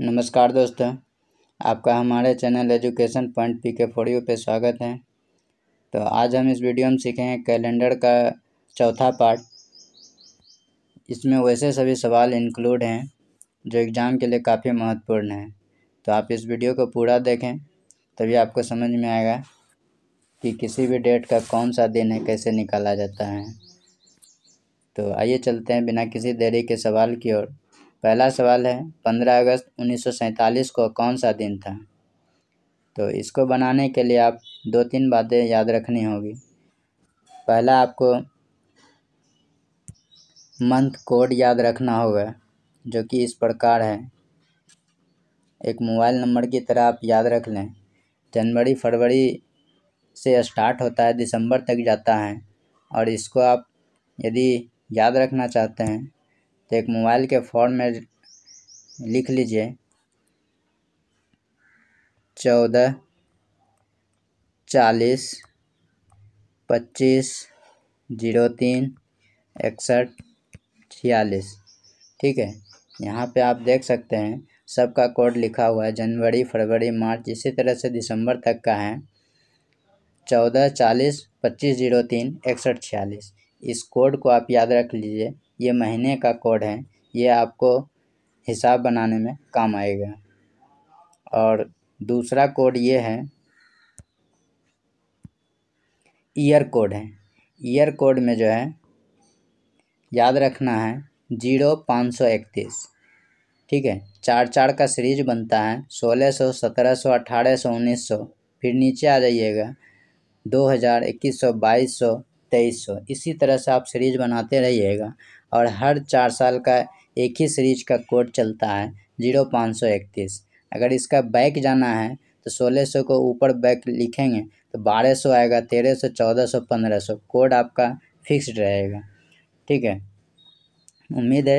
नमस्कार दोस्तों आपका हमारे चैनल एजुकेशन पॉइंट पी के फोड़ियो पर स्वागत है तो आज हम इस वीडियो में हैं कैलेंडर का चौथा पार्ट इसमें वैसे सभी सवाल इंक्लूड हैं जो एग्ज़ाम के लिए काफ़ी महत्वपूर्ण हैं तो आप इस वीडियो को पूरा देखें तभी आपको समझ में आएगा कि किसी भी डेट का कौन सा दिन है कैसे निकाला जाता है तो आइए चलते हैं बिना किसी देरी के सवाल की ओर पहला सवाल है पंद्रह अगस्त उन्नीस को कौन सा दिन था तो इसको बनाने के लिए आप दो तीन बातें याद रखनी होगी पहला आपको मंथ कोड याद रखना होगा जो कि इस प्रकार है एक मोबाइल नंबर की तरह आप याद रख लें जनवरी फरवरी से स्टार्ट होता है दिसंबर तक जाता है और इसको आप यदि याद रखना चाहते हैं तो एक मोबाइल के फॉर्म में लिख लीजिए चौदह चालीस पच्चीस जीरो तीन इकसठ छियालीस ठीक है यहाँ पे आप देख सकते हैं सबका कोड लिखा हुआ है जनवरी फरवरी मार्च इसी तरह से दिसंबर तक का है चौदह चालीस पच्चीस जीरो तीन इकसठ छियालीस इस कोड को आप याद रख लीजिए ये महीने का कोड है ये आपको हिसाब बनाने में काम आएगा और दूसरा कोड ये है ईयर कोड है ईयर कोड में जो है याद रखना है जीरो पाँच सौ इकतीस ठीक है चार चार का सीरीज बनता है सोलह सौ सत्रह सौ अठारह सौ उन्नीस सौ फिर नीचे आ जाइएगा दो हज़ार इक्कीस सौ बाईस सौ तेईस सौ इसी तरह से आप सीरीज बनाते रहिएगा और हर चार साल का एक ही सीरीज का कोड चलता है जीरो पाँच सौ इकतीस अगर इसका बैक जाना है तो सोलह सौ को ऊपर बैक लिखेंगे तो बारह सौ आएगा तेरह सौ चौदह सौ पंद्रह सौ कोड आपका फिक्स्ड रहेगा ठीक है उम्मीद है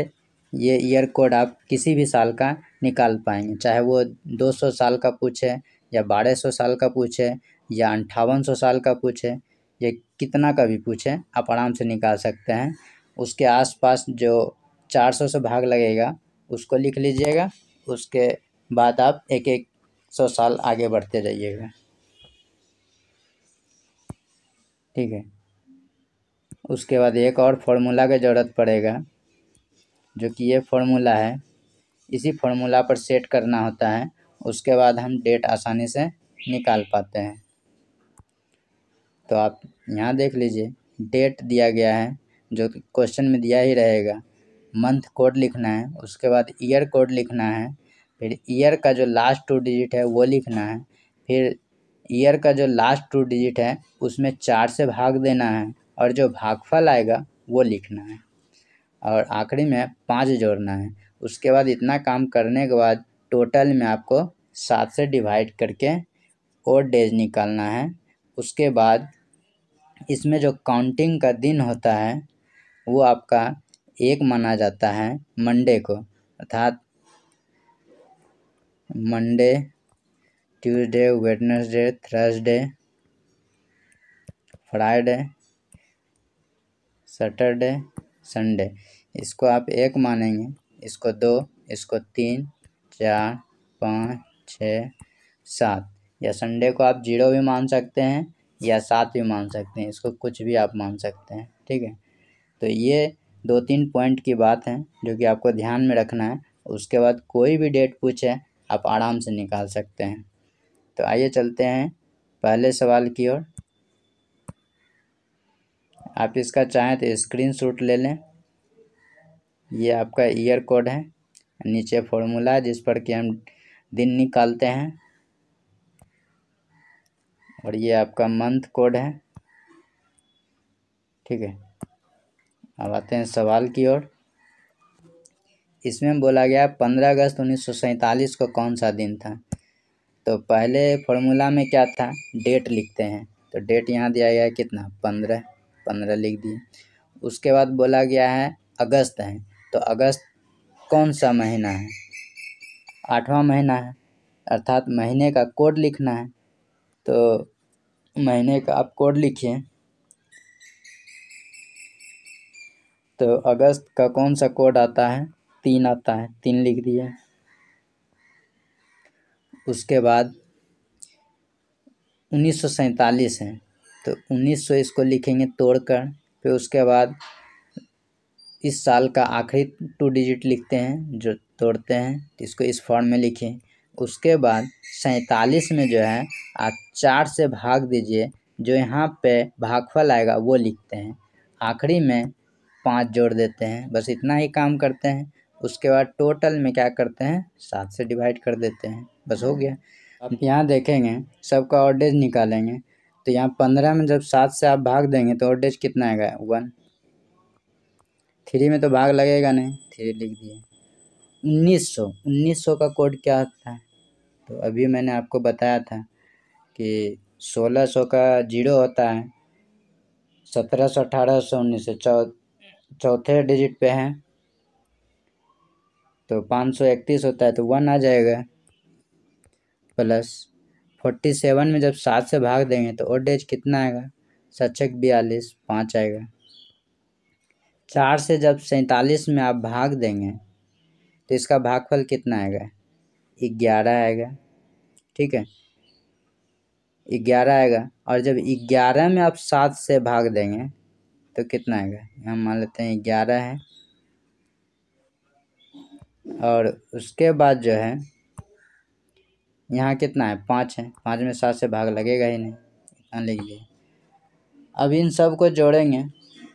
ये ईयर कोड आप किसी भी साल का निकाल पाएंगे चाहे वो दो सौ साल का पूछे या बारह सौ साल का पूछे या अंठावन सौ साल का पूछे या कितना का भी पूछे आप आराम से निकाल सकते हैं उसके आसपास जो चार सौ से भाग लगेगा उसको लिख लीजिएगा उसके बाद आप एक एक सौ साल आगे बढ़ते जाइएगा ठीक है उसके बाद एक और फार्मूला की ज़रूरत पड़ेगा जो कि ये फार्मूला है इसी फार्मूला पर सेट करना होता है उसके बाद हम डेट आसानी से निकाल पाते हैं तो आप यहाँ देख लीजिए डेट दिया गया है जो क्वेश्चन में दिया ही रहेगा मंथ कोड लिखना है उसके बाद ईयर कोड लिखना है फिर ईयर का जो लास्ट टू डिजिट है वो लिखना है फिर ईयर का जो लास्ट टू डिजिट है उसमें चार से भाग देना है और जो भागफल आएगा वो लिखना है और आखिरी में पाँच जोड़ना है उसके बाद इतना काम करने के बाद टोटल में आपको सात से डिवाइड करके और डेज निकालना है उसके बाद इसमें जो काउंटिंग का दिन होता है वो आपका एक माना जाता है मंडे को अर्थात Monday Tuesday Wednesday Thursday Friday Saturday Sunday इसको आप एक मानेंगे इसको दो इसको तीन चार पाँच छः सात या संडे को आप जीरो भी मान सकते हैं या सात भी मान सकते हैं इसको कुछ भी आप मान सकते हैं ठीक है तो ये दो तीन पॉइंट की बात है जो कि आपको ध्यान में रखना है उसके बाद कोई भी डेट पूछे आप आराम से निकाल सकते हैं तो आइए चलते हैं पहले सवाल की ओर आप इसका चाहें तो स्क्रीन शूट ले लें ये आपका ईयर कोड है नीचे फॉर्मूला है जिस पर कि हम दिन निकालते हैं और ये आपका मंथ कोड है ठीक है अब आते हैं सवाल की ओर इसमें बोला गया पंद्रह अगस्त उन्नीस को कौन सा दिन था तो पहले फॉर्मूला में क्या था डेट लिखते हैं तो डेट यहाँ दिया गया है कितना पंद्रह पंद्रह लिख दिए उसके बाद बोला गया है अगस्त है तो अगस्त कौन सा महीना है आठवां महीना है अर्थात महीने का कोड लिखना है तो महीने का आप कोड लिखिए तो अगस्त का कौन सा कोड आता है तीन आता है तीन लिख दिए उसके बाद उन्नीस सौ है तो उन्नीस सौ इसको लिखेंगे तोड़कर फिर उसके बाद इस साल का आखिरी टू डिजिट लिखते हैं जो तोड़ते हैं इसको इस फॉर्म में लिखें उसके बाद सैंतालीस में जो है आप चार से भाग दीजिए जो यहाँ पे भागफल आएगा वो लिखते हैं आखिरी में पाँच जोड़ देते हैं बस इतना ही काम करते हैं उसके बाद टोटल में क्या करते हैं सात से डिवाइड कर देते हैं बस हो गया अब यहाँ देखेंगे सबका ऑर्डेज निकालेंगे तो यहाँ पंद्रह में जब सात से आप भाग देंगे तो ऑर्डेज कितना आएगा वन थ्री में तो भाग लगेगा नहीं थ्री लिख दिए उन्नीस सौ उन्नीस सौ का कोड क्या होता है तो अभी मैंने आपको बताया था कि सोलह सौ का जीरो होता है सत्रह सौ अठारह सौ उन्नीस सौ चौदह चौथे डिजिट पे हैं तो पाँच सौ इकतीस होता है तो वन आ जाएगा प्लस फोर्टी सेवन में जब सात से भाग देंगे तो ओल्ड एज कितना आएगा सचक बयालीस पाँच आएगा चार से जब सैंतालीस में आप भाग देंगे तो इसका भागफल कितना आएगा ग्यारह आएगा ठीक है ग्यारह आएगा और जब ग्यारह में आप सात से भाग देंगे तो कितना आएगा यहाँ मान लेते हैं ग्यारह है और उसके बाद जो है यहाँ कितना है पाँच है पाँच में सात से भाग लगेगा ही नहीं लिख दिए अब इन सब को जोड़ेंगे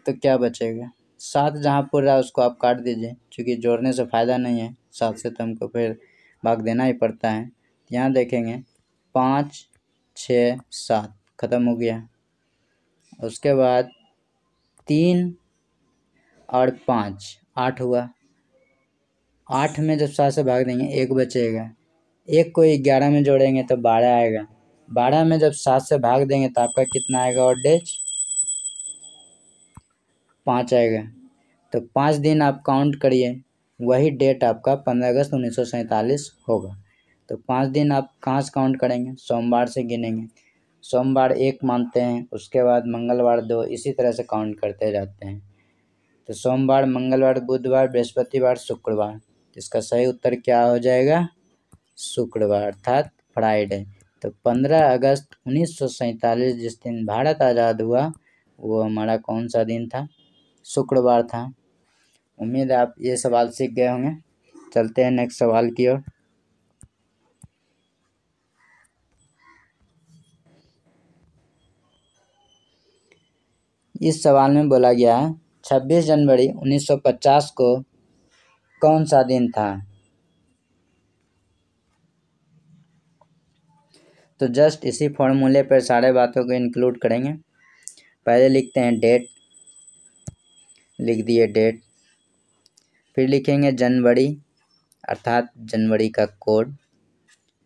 तो क्या बचेगा सात जहाँ पूरा रहा उसको आप काट दीजिए क्योंकि जोड़ने से फ़ायदा नहीं है सात से तो हमको फिर भाग देना ही पड़ता है यहाँ देखेंगे पाँच छः सात ख़त्म हो गया उसके बाद तीन और पाँच आठ हुआ आठ में जब सात से भाग देंगे एक बचेगा एक को ग्यारह में जोड़ेंगे तो बारह आएगा बारह में जब सात से भाग देंगे तो आपका कितना आएगा और डेज पाँच आएगा तो पाँच दिन आप काउंट करिए वही डेट आपका पंद्रह अगस्त उन्नीस होगा तो पाँच दिन आप कहाँ से काउंट करेंगे सोमवार से गिनेंगे सोमवार एक मानते हैं उसके बाद मंगलवार दो इसी तरह से काउंट करते जाते हैं तो सोमवार मंगलवार बुधवार बृहस्पतिवार शुक्रवार इसका सही उत्तर क्या हो जाएगा शुक्रवार अर्थात फ्राइडे तो 15 अगस्त उन्नीस जिस दिन भारत आज़ाद हुआ वो हमारा कौन सा दिन था शुक्रवार था उम्मीद आप ये सवाल सीख गए होंगे चलते हैं नेक्स्ट सवाल की ओर इस सवाल में बोला गया है छब्बीस जनवरी 1950 को कौन सा दिन था तो जस्ट इसी फॉर्मूले पर सारे बातों को इंक्लूड करेंगे पहले लिखते हैं डेट लिख दिए डेट फिर लिखेंगे जनवरी अर्थात जनवरी का कोड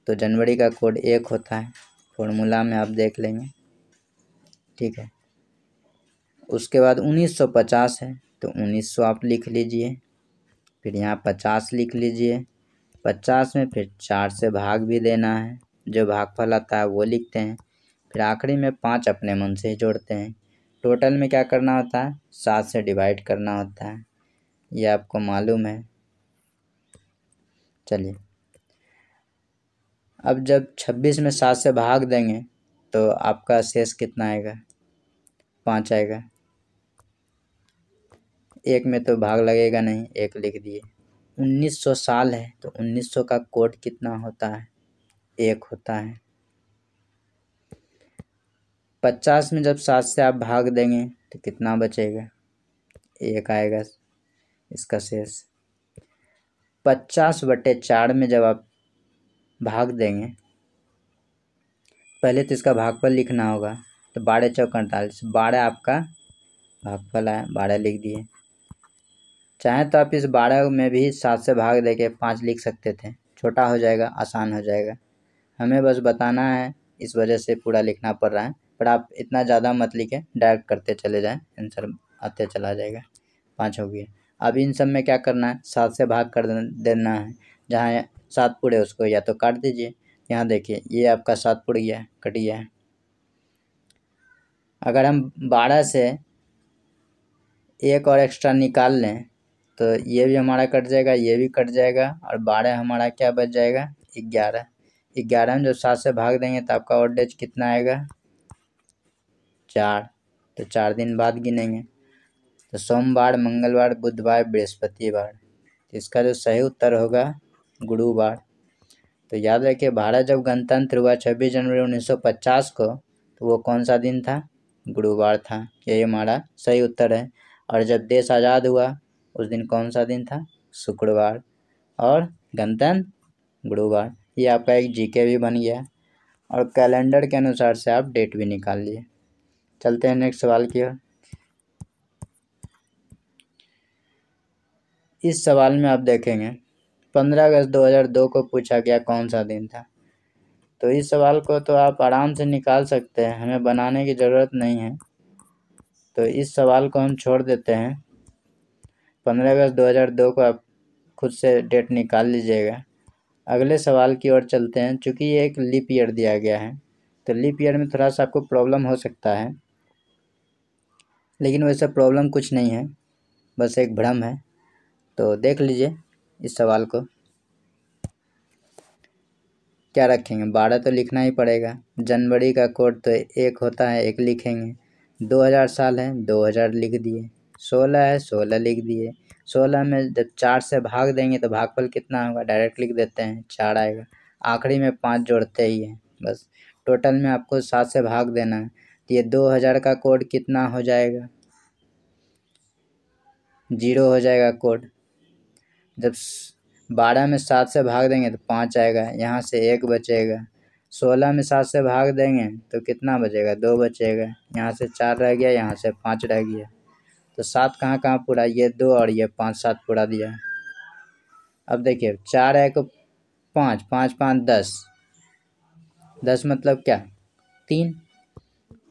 तो जनवरी का कोड एक होता है फॉर्मूला में आप देख लेंगे ठीक है उसके बाद 1950 है तो 1900 आप लिख लीजिए फिर यहाँ 50 लिख लीजिए 50 में फिर चार से भाग भी देना है जो भागफल आता है वो लिखते हैं फिर आखिरी में पाँच अपने मन से ही जोड़ते हैं टोटल में क्या करना होता है सात से डिवाइड करना होता है ये आपको मालूम है चलिए अब जब छब्बीस में सात से भाग देंगे तो आपका शेष कितना आएगा पाँच आएगा एक में तो भाग लगेगा नहीं एक लिख दिए 1900 साल है तो 1900 का कोड कितना होता है एक होता है पचास में जब सात से आप भाग देंगे तो कितना बचेगा एक आएगा इसका शेष पचास बटे चार में जब आप भाग देंगे पहले तो इसका भागफल लिखना होगा तो बारह चौक अड़तालीस बारह आपका भागफल आया बारह लिख दिए चाहें तो आप इस बारह में भी सात से भाग दे के पाँच लिख सकते थे छोटा हो जाएगा आसान हो जाएगा हमें बस बताना है इस वजह से पूरा लिखना पड़ रहा है पर आप इतना ज़्यादा मत लिखें डायरेक्ट करते चले जाएँ आंसर आते चला जाएगा पाँच हो गया अब इन सब में क्या करना है सात से भाग कर देना है जहाँ सात पूरे उसको या तो काट दीजिए यहाँ देखिए ये आपका सात पुड़ गया कट गया है अगर हम बारह से एक और एक्स्ट्रा निकाल लें तो ये भी हमारा कट जाएगा ये भी कट जाएगा और बारह हमारा क्या बच जाएगा ग्यारह ग्यारह में जब सात से भाग देंगे तो आपका ओल्डेज कितना आएगा चार तो चार दिन बाद गिनेंगे तो सोमवार मंगलवार बुधवार बृहस्पतिवार तो इसका जो सही उत्तर होगा गुरुवार तो याद रखिए भारत जब गणतंत्र हुआ छब्बीस जनवरी 1950 को तो वो कौन सा दिन था गुरुवार था यही हमारा सही उत्तर है और जब देश आज़ाद हुआ उस दिन कौन सा दिन था शुक्रवार और गणतंत्र गुरुवार ये आपका एक जीके भी बन गया और कैलेंडर के अनुसार से आप डेट भी निकाल लिए चलते हैं नेक्स्ट सवाल की ओर इस सवाल में आप देखेंगे पंद्रह अगस्त दो हजार दो को पूछा गया कौन सा दिन था तो इस सवाल को तो आप आराम से निकाल सकते हैं हमें बनाने की ज़रूरत नहीं है तो इस सवाल को हम छोड़ देते हैं पंद्रह अगस्त दो हज़ार दो को आप खुद से डेट निकाल लीजिएगा अगले सवाल की ओर चलते हैं चूँकि ये एक लिप ईयर दिया गया है तो लिप ईयर में थोड़ा सा आपको प्रॉब्लम हो सकता है लेकिन वैसे प्रॉब्लम कुछ नहीं है बस एक भ्रम है तो देख लीजिए इस सवाल को क्या रखेंगे बारह तो लिखना ही पड़ेगा जनवरी का कोड तो एक होता है एक लिखेंगे दो हज़ार साल है दो हज़ार लिख दिए सोलह है सोलह लिख दिए सोलह में जब चार से भाग देंगे तो भागफल कितना होगा डायरेक्ट लिख देते हैं चार आएगा आखिरी में पाँच जोड़ते ही हैं बस टोटल में आपको सात से भाग देना है तो ये दो हज़ार का कोड कितना हो जाएगा जीरो हो जाएगा कोड जब बारह में सात से भाग देंगे तो पाँच आएगा यहाँ से एक बचेगा सोलह में सात से भाग देंगे तो कितना बचेगा दो बचेगा यहाँ से चार रह गया यहाँ से पाँच रह गया तो सात कहाँ कहाँ पूरा ये दो और ये पाँच सात पूरा दिया अब देखिए चार एक पाँच पाँच पाँच दस दस मतलब क्या तीन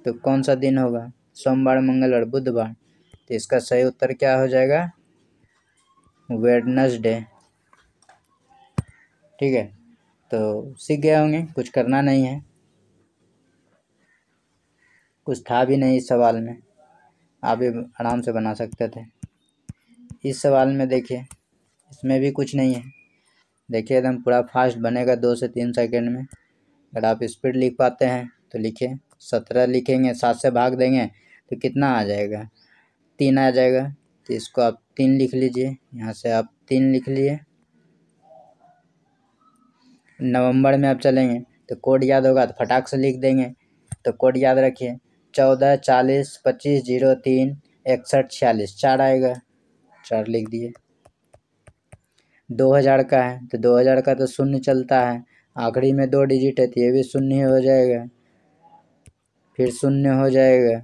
तो कौन सा दिन होगा सोमवार मंगलवार बुधवार तो इसका सही उत्तर क्या हो जाएगा वेडनसडे ठीक है तो सीख गए होंगे कुछ करना नहीं है कुछ था भी नहीं इस सवाल में आप भी आराम से बना सकते थे इस सवाल में देखिए इसमें भी कुछ नहीं है देखिए एकदम पूरा फास्ट बनेगा दो से तीन सेकंड में अगर आप स्पीड लिख पाते हैं तो लिखिए सत्रह लिखेंगे सात से भाग देंगे तो कितना आ जाएगा तीन आ जाएगा तो इसको आप तीन लिख लीजिए यहाँ से आप तीन लिख लिए नवंबर में आप चलेंगे तो कोड याद होगा तो फटाक से लिख देंगे तो कोड याद रखिए चौदह चालीस पच्चीस जीरो तीन इकसठ छियालीस चार आएगा चार लिख दिए दो हज़ार का है तो दो हज़ार का तो शून्य चलता है आखिरी में दो डिजिट है तो ये भी शून्य हो जाएगा फिर शून्य हो जाएगा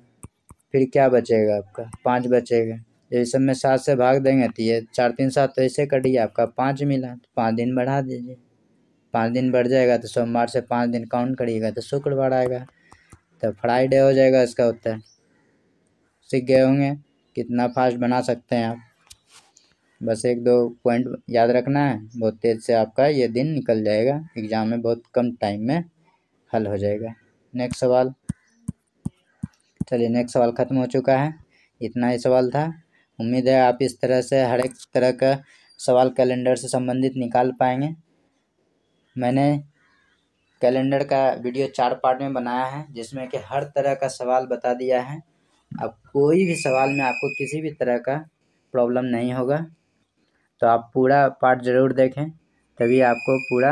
फिर क्या बचेगा आपका पाँच बचेगा ये सब में सात से भाग देंगे तो ये चार तीन सात तो ऐसे कटिए आपका पाँच मिला तो पाँच दिन बढ़ा दीजिए पाँच दिन बढ़ जाएगा तो सोमवार से पाँच दिन काउंट करिएगा तो शुक्रवार आएगा तो फ्राइडे हो जाएगा इसका उत्तर सीख गए होंगे कितना फास्ट बना सकते हैं आप बस एक दो पॉइंट याद रखना है बहुत तेज़ से आपका ये दिन निकल जाएगा एग्ज़ाम में बहुत कम टाइम में हल हो जाएगा नेक्स्ट सवाल चलिए नेक्स्ट सवाल ख़त्म हो चुका है इतना ही सवाल था उम्मीद है आप इस तरह से हर एक तरह का सवाल कैलेंडर से संबंधित निकाल पाएंगे मैंने कैलेंडर का वीडियो चार पार्ट में बनाया है जिसमें कि हर तरह का सवाल बता दिया है अब कोई भी सवाल में आपको किसी भी तरह का प्रॉब्लम नहीं होगा तो आप पूरा पार्ट ज़रूर देखें तभी आपको पूरा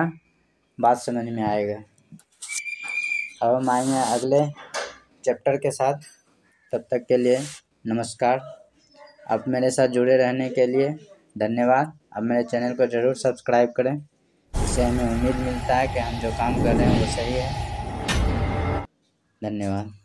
बात समझ में आएगा अब हम आएंगे अगले चैप्टर के साथ तब तक के लिए नमस्कार आप मेरे साथ जुड़े रहने के लिए धन्यवाद अब मेरे चैनल को ज़रूर सब्सक्राइब करें जिससे हमें उम्मीद मिलता है कि हम जो काम कर रहे हैं वो सही है धन्यवाद